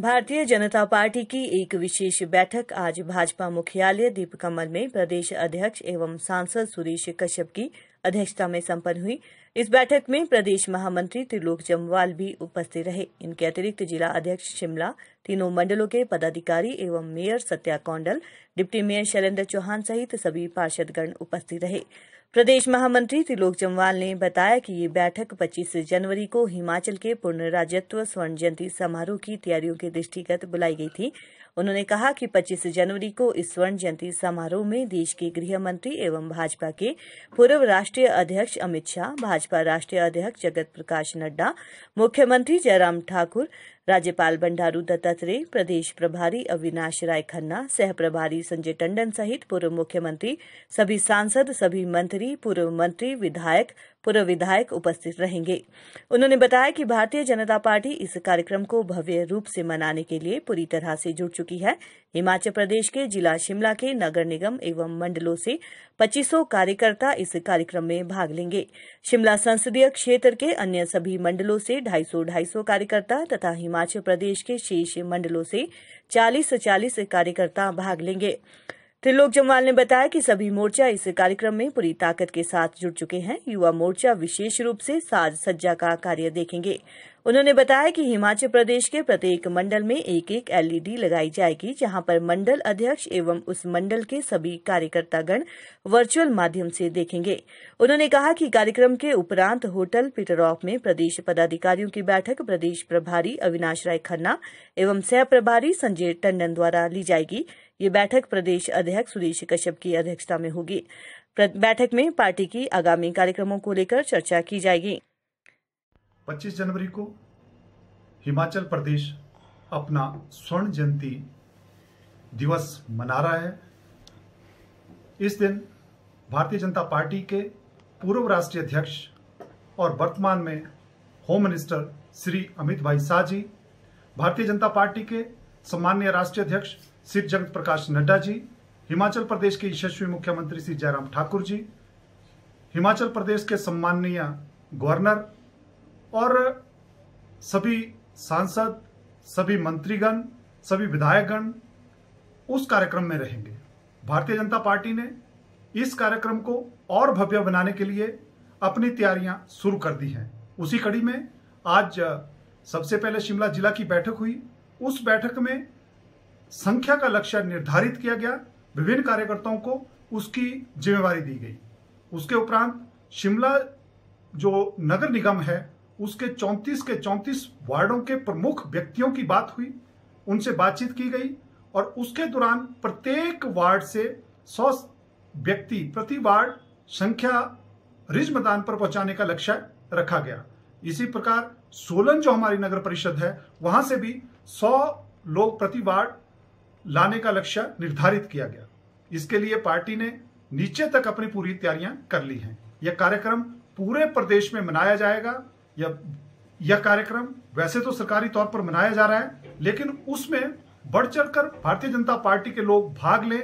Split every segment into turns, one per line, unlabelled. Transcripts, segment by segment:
भारतीय जनता पार्टी की एक विशेष बैठक आज भाजपा मुख्यालय दीपकमल में प्रदेश अध्यक्ष एवं सांसद सुरेश कश्यप की अध्यक्षता में संपन्न हुई इस बैठक में प्रदेश महामंत्री त्रिलोक जम्वाल भी उपस्थित रहे इनके अतिरिक्त जिला अध्यक्ष शिमला तीनों मंडलों के पदाधिकारी एवं mayor Satya Kaundal deputy mayor Shailendra Chauhan सहित सभी पार्षदगण उपस्थित रहे प्रदेश महामंत्री त्रिलोक जमवाल ने बताया कि ये बैठक 25 जनवरी को हिमाचल के पूर्ण राज्यत्व स्वर्ण जयंती समारोह की तैयारियों के दृष्टिगत बुलाई गई थी उन्होंने कहा कि 25 जनवरी को इस स्वर्ण जयंती समारोह में देश के गृह मंत्री एवं भाजपा के पूर्व राष्ट्रीय अध्यक्ष अमित शाह भाजपा राष्ट्रीय अध्यक्ष जगत प्रकाश नड्डा मुख्यमंत्री जयराम ठाकुर राज्यपाल बंडारू दत्तात्रेय प्रदेश प्रभारी अविनाश राय खन्ना सह प्रभारी संजय टंडन सहित पूर्व मुख्यमंत्री सभी सांसद सभी मंत्री पूर्व मंत्री विधायक पूर्व विधायक उपस्थित रहेंगे उन्होंने बताया कि भारतीय जनता पार्टी इस कार्यक्रम को भव्य रूप से मनाने के लिए पूरी तरह से जुट चुकी है हिमाचल प्रदेश के जिला शिमला के नगर निगम एवं मंडलों से पच्चीसों कार्यकर्ता इस कार्यक्रम में भाग लेंगे शिमला संसदीय क्षेत्र के अन्य सभी मंडलों से ढाई सौ ढाई सौ कार्यकर्ता तथा हिमाचल प्रदेश के शेष मंडलों से चालीस चालीस कार्यकर्ता भाग लेंगे त्रिलोक जम्वाल ने बताया कि सभी मोर्चा इस कार्यक्रम में पूरी ताकत के साथ जुड़ चुके हैं युवा मोर्चा विशेष रूप से साज सज्जा का कार्य देखेंगे उन्होंने बताया कि हिमाचल प्रदेश के प्रत्येक मंडल में एक एक एलईडी लगाई जाएगी जहां पर मंडल अध्यक्ष एवं उस मंडल के सभी कार्यकर्तागण वर्चुअल माध्यम से देखेंगे उन्होंने कहा कि कार्यक्रम के उपरांत होटल पीटरऑफ में प्रदेश पदाधिकारियों की बैठक प्रदेश प्रभारी अविनाश राय खन्ना एवं सह प्रभारी संजय टंडन द्वारा ली जाएगी ये बैठक प्रदेश अध्यक्ष सुरेश कश्यप की अध्यक्षता में होगी बैठक में पार्टी की आगामी कार्यक्रमों को लेकर चर्चा की जाएगी
25 जनवरी को हिमाचल प्रदेश अपना स्वर्ण जयंती दिवस मना रहा है इस दिन भारतीय जनता पार्टी के पूर्व राष्ट्रीय अध्यक्ष और वर्तमान में होम मिनिस्टर श्री अमित भाई शाह जी भारतीय जनता पार्टी के सम्मान्य राष्ट्रीय अध्यक्ष श्री जगत प्रकाश नड्डा जी हिमाचल प्रदेश के यशस्वी मुख्यमंत्री श्री जयराम ठाकुर जी हिमाचल प्रदेश के सम्माननीय गवर्नर और सभी सांसद सभी मंत्रीगण सभी विधायकगण उस कार्यक्रम में रहेंगे भारतीय जनता पार्टी ने इस कार्यक्रम को और भव्य बनाने के लिए अपनी तैयारियां शुरू कर दी हैं उसी कड़ी में आज सबसे पहले शिमला जिला की बैठक हुई उस बैठक में संख्या का लक्ष्य निर्धारित किया गया विभिन्न कार्यकर्ताओं को उसकी जिम्मेवारी दी गई उसके उपरांत शिमला जो नगर निगम है उसके 34 के 34 वार्डों के प्रमुख व्यक्तियों की बात हुई उनसे बातचीत की गई और उसके दौरान प्रत्येक वार्ड से 100 व्यक्ति प्रति वार्ड संख्या रिज मैदान पर पहुंचाने का लक्ष्य रखा गया इसी प्रकार सोलन जो हमारी नगर परिषद है वहां से भी 100 लोग प्रति वार्ड लाने का लक्ष्य निर्धारित किया गया इसके लिए पार्टी ने नीचे तक अपनी पूरी तैयारियां कर ली हैं यह कार्यक्रम पूरे प्रदेश में मनाया जाएगा या यह कार्यक्रम वैसे तो सरकारी तौर पर मनाया जा रहा है लेकिन उसमें बढ़ चढ़कर भारतीय जनता पार्टी के लोग भाग लें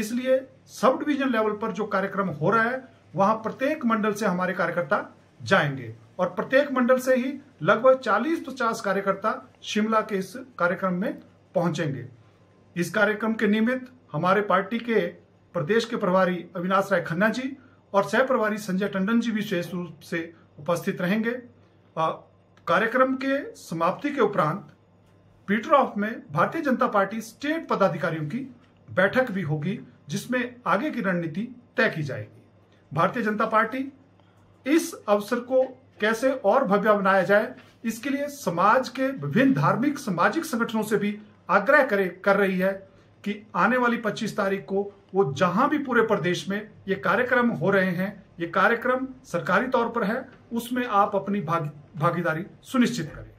इसलिए सब डिवीजन लेवल पर जो कार्यक्रम हो रहा है वहां प्रत्येक मंडल से हमारे कार्यकर्ता जाएंगे और प्रत्येक मंडल से ही लगभग 40-50 कार्यकर्ता शिमला के इस कार्यक्रम में पहुंचेंगे इस कार्यक्रम के निमित्त हमारे पार्टी के प्रदेश के प्रभारी अविनाश राय खन्ना जी और सह प्रभारी संजय टंडन जी विशेष रूप से उपस्थित रहेंगे कार्यक्रम के समाप्ति के उपरांत पीटर ऑफ में भारतीय जनता पार्टी स्टेट पदाधिकारियों की बैठक भी होगी जिसमें आगे की रणनीति तय की जाएगी भारतीय जनता पार्टी इस अवसर को कैसे और भव्य बनाया जाए इसके लिए समाज के विभिन्न धार्मिक सामाजिक संगठनों से भी आग्रह करे कर रही है कि आने वाली 25 तारीख को वो जहां भी पूरे प्रदेश में ये कार्यक्रम हो रहे हैं ये कार्यक्रम सरकारी तौर पर है उसमें आप अपनी भागीदारी सुनिश्चित करें